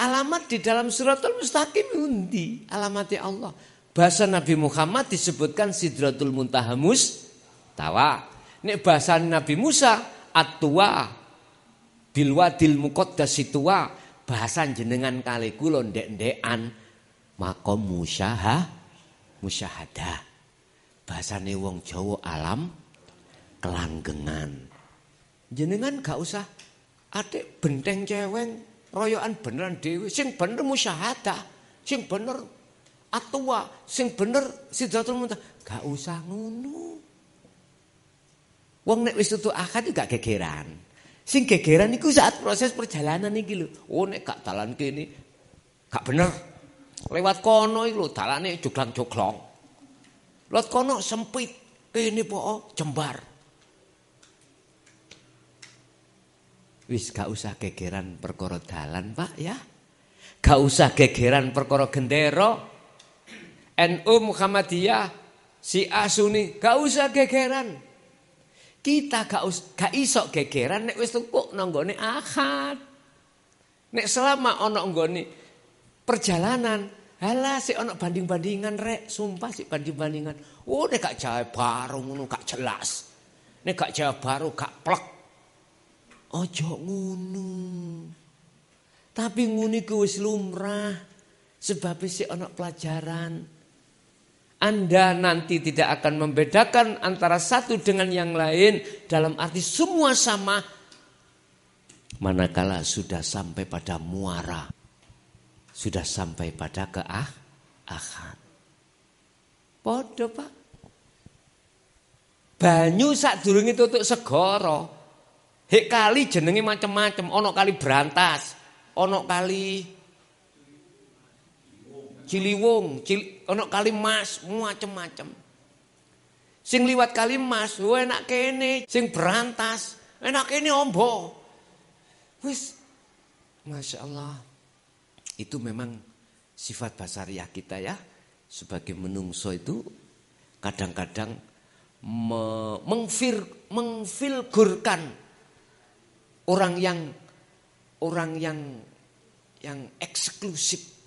Alamat di dalam suratul mustaqim undi alamatnya Allah. Bahasa Nabi Muhammad disebutkan sidratul muntahamus tawa. Ini bahasa Nabi Musa atua bilwadil muqaddas situa bahasa jenengan kali kula ndek-ndekan makom musyaha bahasa Bahasane wong Jawa alam kelanggengan. Jenengan gak usah atik benteng ceweng royoan beneran dewi sing bener Musyahada sing bener atua, sing bener sidratul muntah. Gak usah ngunu. Wong nek wis tutu akad juga gegeran. Sing gegeran iku saat proses perjalanan iki lho. Oh nek gak dalan kene gak bener. Lewat kono iki lho dalane joglang-joglong. Lewat kono sempit, kene po oh, jembar. Wis gak usah gegeran perkara dalan, Pak ya. Gak usah gegeran perkara gendera. NU Muhammadiyah, si Asuni, gak usah gegeran. Kita gak, us, gak isok gegeran nek wis tukuk nanggone ahad Nek selama ono nggone perjalanan, halah si ono banding-bandingan rek, sumpah si banding-bandingan. Oh nek gak jawab baru ngono gak jelas. Nek gak jawab baru gak plek. Ojo ngono. Tapi nguni ku wis lumrah sebab sik ono pelajaran. Anda nanti tidak akan membedakan antara satu dengan yang lain dalam arti semua sama manakala sudah sampai pada muara sudah sampai pada keah akan Podo Pak. Banyu itu untuk segoro Hek kali jenenge macam-macam onok kali berantas onok kali Ciliwung, cili Ono kali mas, macem-macem. Sing liwat kali mas, enak kene. Sing berantas, enak kene ombo. Wis, Masya Allah. Itu memang sifat basariah kita ya. Sebagai menungso itu kadang-kadang me mengfir mengfilgurkan orang yang orang yang yang eksklusif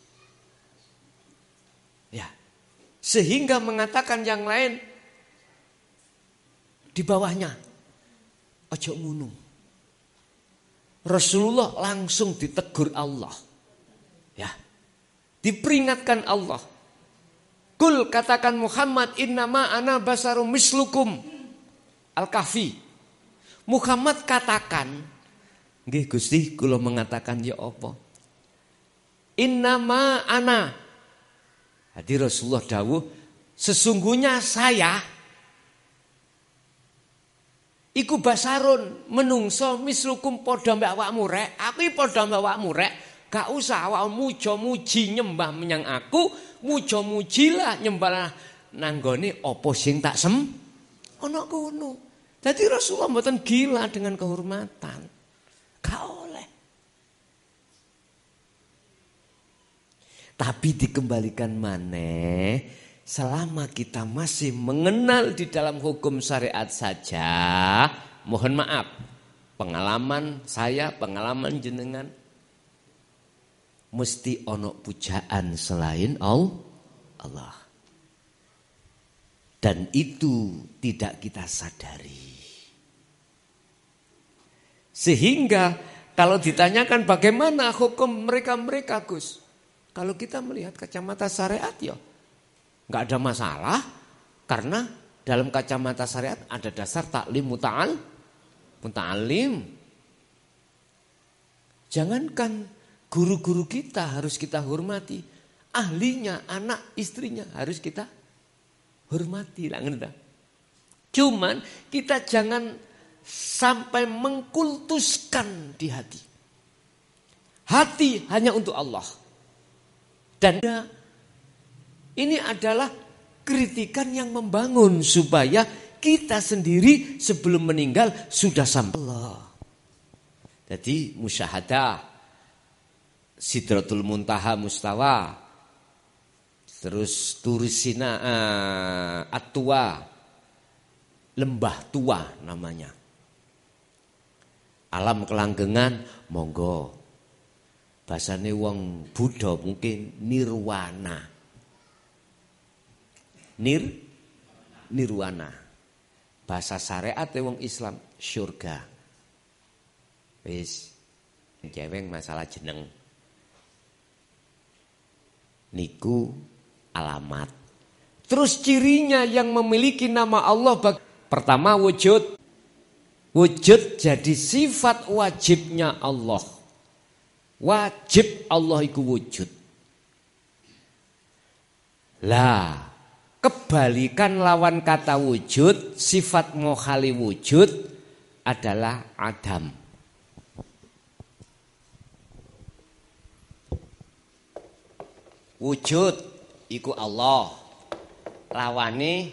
Ya. Sehingga mengatakan yang lain di bawahnya. Ojo ngunu. Rasulullah langsung ditegur Allah. Ya. Diperingatkan Allah. Kul katakan Muhammad innama ana basarum mislukum. Al-Kahfi. Muhammad katakan, nggih Gusti kula mengatakan ya apa? Innama ana jadi Rasulullah dawuh, sesungguhnya saya iku basarun menungso mislukum padha mbak awakmu rek, aku padha mbak awakmu rek, Gak usah awakmu muja muji nyembah menyang aku, muja mujilah nyembah nanggone apa sing tak sem ana kono. jadi Rasulullah mboten gila dengan kehormatan. Gak Tapi dikembalikan mana selama kita masih mengenal di dalam hukum syariat saja, mohon maaf, pengalaman saya, pengalaman jenengan mesti ono pujaan selain Allah. Dan itu tidak kita sadari. Sehingga kalau ditanyakan bagaimana hukum mereka-mereka Gus. Kalau kita melihat kacamata syariat ya nggak ada masalah karena dalam kacamata syariat ada dasar taklim muta'al muta'alim. Jangankan guru-guru kita harus kita hormati, ahlinya, anak istrinya harus kita hormati lah Cuman kita jangan sampai mengkultuskan di hati. Hati hanya untuk Allah. Dan ini adalah kritikan yang membangun supaya kita sendiri sebelum meninggal sudah sampai Allah. Jadi musyahadah Sidratul Muntaha Mustawa terus Turisina uh, eh, Atua Lembah Tua namanya. Alam Kelanggengan monggo Bahasane wong Buddha mungkin nirwana. Nir nirwana. Bahasa syariat e wong Islam surga. Wis ceweng masalah jeneng. Niku alamat. Terus cirinya yang memiliki nama Allah bag... pertama wujud. Wujud jadi sifat wajibnya Allah. Wajib Allah iku wujud. Lah, kebalikan lawan kata wujud, sifat mukhali wujud adalah adam. Wujud iku Allah. Lawane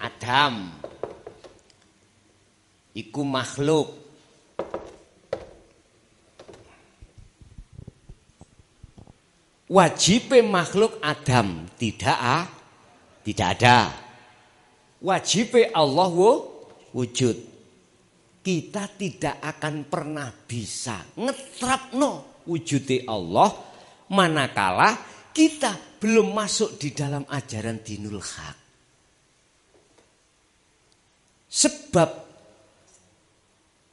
adam. Iku makhluk. Wajib makhluk Adam tidak ah, tidak ada. Wajib Allah wujud. Kita tidak akan pernah bisa ngetrap no wujudi Allah manakala kita belum masuk di dalam ajaran dinul hak. Sebab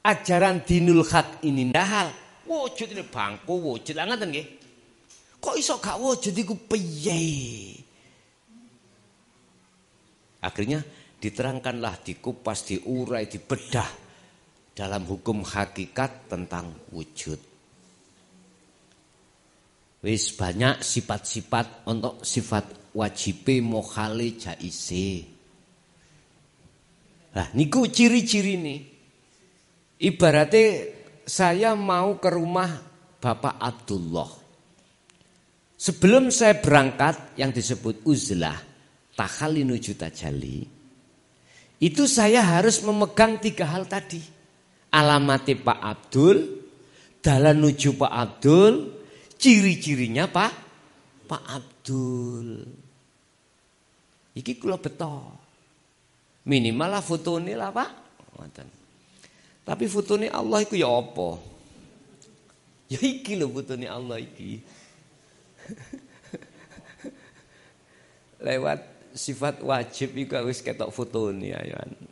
ajaran dinul hak ini dahal wujud ini bangku wujud angatan Kok iso gak wujud iku piye? Akhirnya diterangkanlah, dikupas, diurai, dibedah dalam hukum hakikat tentang wujud. Wis banyak sifat-sifat untuk sifat wajib mohale jaise. Nah, niku ciri-ciri nih. Ibaratnya saya mau ke rumah Bapak Abdullah. Sebelum saya berangkat yang disebut uzlah, tahalinu juta jali itu saya harus memegang tiga hal tadi. Alamatnya Pak Abdul, dalam nuju Pak Abdul, ciri-cirinya Pak Pak Abdul. Iki kula betul Minimal lah foto ini lah Pak. tapi foto ini Allah itu ya apa? Ya iki foto ini Allah iki. lewat sifat wajib juga wis ketok foto nih ayuan. Ya,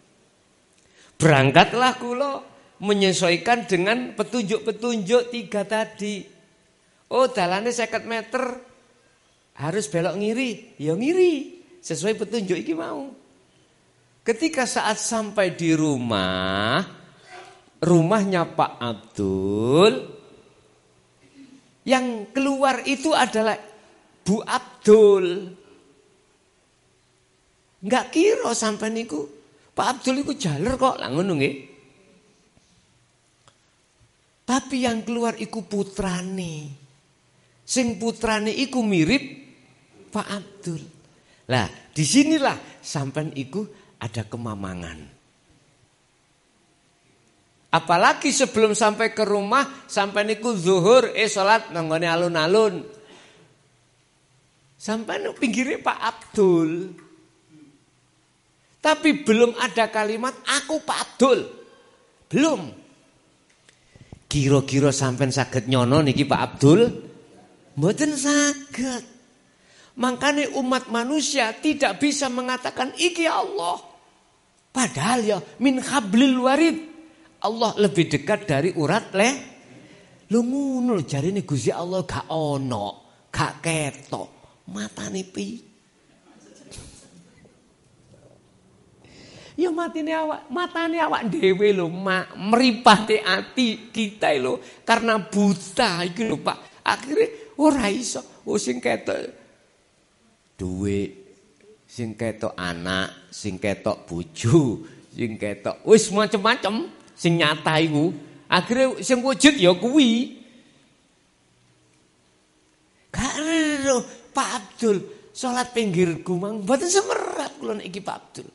Berangkatlah kulo menyesuaikan dengan petunjuk-petunjuk tiga tadi. Oh, jalannya sekat meter harus belok ngiri, ya ngiri sesuai petunjuk iki mau. Ketika saat sampai di rumah, rumahnya Pak Abdul yang keluar itu adalah Bu Abdul. Enggak kira sampai niku Pak Abdul iku jalur kok lah nunggu. Tapi yang keluar iku putrane. Sing putrane iku mirip Pak Abdul. Lah, disinilah sampean iku ada kemamangan. Apalagi sebelum sampai ke rumah sampai niku zuhur eh salat nanggone alun-alun. Sampai pinggirnya Pak Abdul. Tapi belum ada kalimat aku padul. Belum. Kira-kira sampai sakit nyono niki Pak Abdul? Mboten sakit. Makanya umat manusia tidak bisa mengatakan iki Allah. Padahal ya min khablil warid. Allah lebih dekat dari urat leh. Lu ngunul jari ini Allah gak ono, gak ketok, Mata nih Ya matine awak, matane awak dhewe lho, Mak. Mripate ati kita lho karena buta iki lho, Pak. Akhire ora iso, oh sing ketok dhuwit, sing ketok anak, sing ketok bojo, sing ketok wis macam-macam sing nyata iku. Akhire sing wujud ya kuwi. Karo Pak Abdul salat pinggir gumang mboten semerat kula iki Pak Abdul.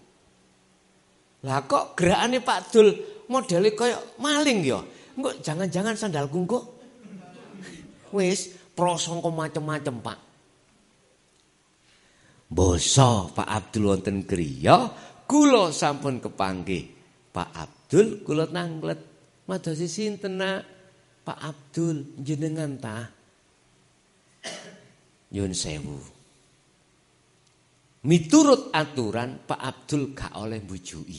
Lah kok gerakannya Pak Dul modele koyok maling ya. enggak jangan-jangan sandal kungku. Wis prosongko macem-macem Pak. Boso Pak Abdul wonten kriya kula sampun kepanggih. Pak Abdul kula nanglet. Madosi sinten nak? Pak Abdul jenengan ta? Yun sewu miturut aturan Pak Abdul gak oleh bujui.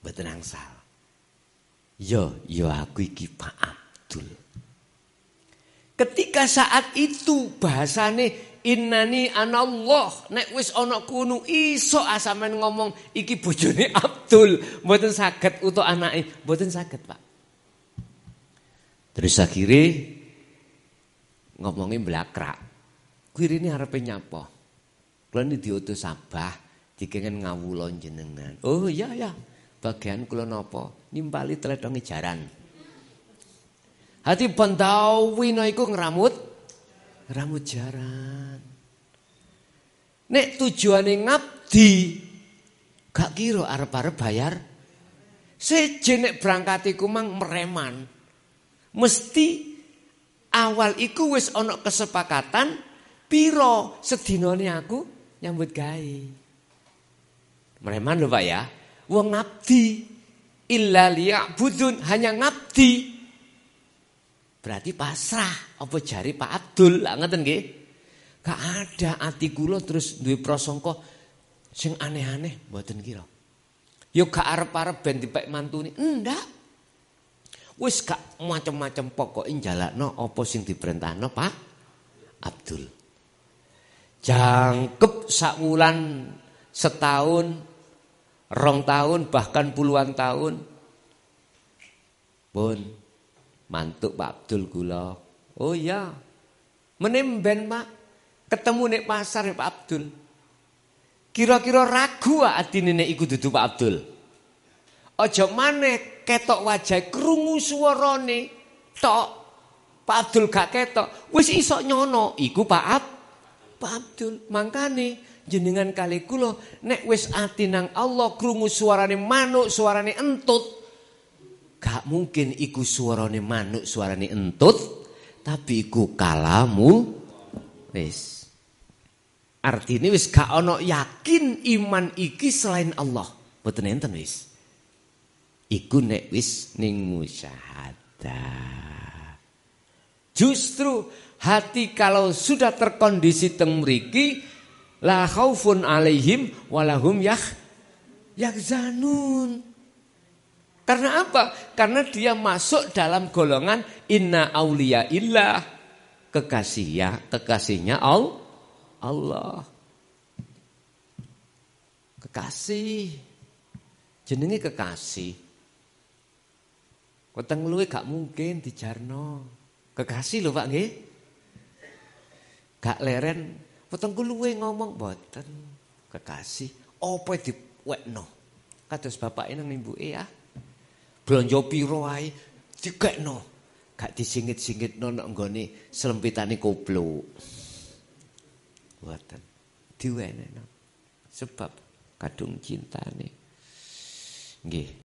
Betenang angsal. Yo, yo aku iki Pak Abdul. Ketika saat itu bahasane innani anallah nek wis ana kunu iso asamen ngomong iki bojone Abdul mboten saged utuh anake mboten saged Pak. Terus akhirnya ngomongin belakrak. ini harapnya nyapa. Kula ini diutus sabah, dikengen ngawulon jenengan. Oh iya iya, bagian kula nopo, nimpali teledongi jaran. Hati bantau wino iku ngeramut, ngeramut jaran. Nek tujuannya ngabdi, gak kira arep-arep bayar. Sejenek berangkat iku mang mereman. Mesti awal iku wis ana kesepakatan piro sedinane aku nyambut gawe. Mereman lho Pak ya. Wong ngabdi illa liya'budun hanya ngabdi. Berarti pasrah apa jari Pak Abdul lah ngeten nggih. Gak ada ati kula terus duwe prasangka sing aneh-aneh mboten kira. Yo gak arep-arep ben dipek mantune. Endak. Wis gak macem macam pokoke njalakno apa sing diperintahno Pak Abdul jangkep sakulan setahun, rong tahun bahkan puluhan tahun. Pun mantuk Pak Abdul gula. Oh iya. Menemben Pak ketemu nek pasar ya, Pak Abdul. Kira-kira ragu ati nenek iku dudu Pak Abdul. Aja maneh ketok wajah krungu suarane tok. Pak Abdul gak ketok, wis iso nyono iku Pak Abdul. Pak Abdul, mangkane jenengan kali kulo nek wis ati nang Allah krungu suarane manuk, suarane entut. Gak mungkin iku suarane manuk, suarane entut, tapi iku kalamu wis. Artine wis gak ono yakin iman iki selain Allah. betul enten wis. Iku nek wis ning musyahadah. Justru hati kalau sudah terkondisi temriki lah la khaufun alaihim walahum yah yakzanun. Karena apa? Karena dia masuk dalam golongan inna aulia illah kekasih ya, kekasihnya Allah. Kekasih jenenge kekasih. Kau tengluwe gak mungkin dijarno. Kekasih lho Pak nggih. Gak leren wetengku luwe ngomong boten. Kekasih apa e diwekno? Kados bapake nang imbuke ya. Ah, blonjo piro wae digekno. Gak disingit-singitno nang nggone slempitane koplo. Boten. no, Sebab kadung cintane. Nggih.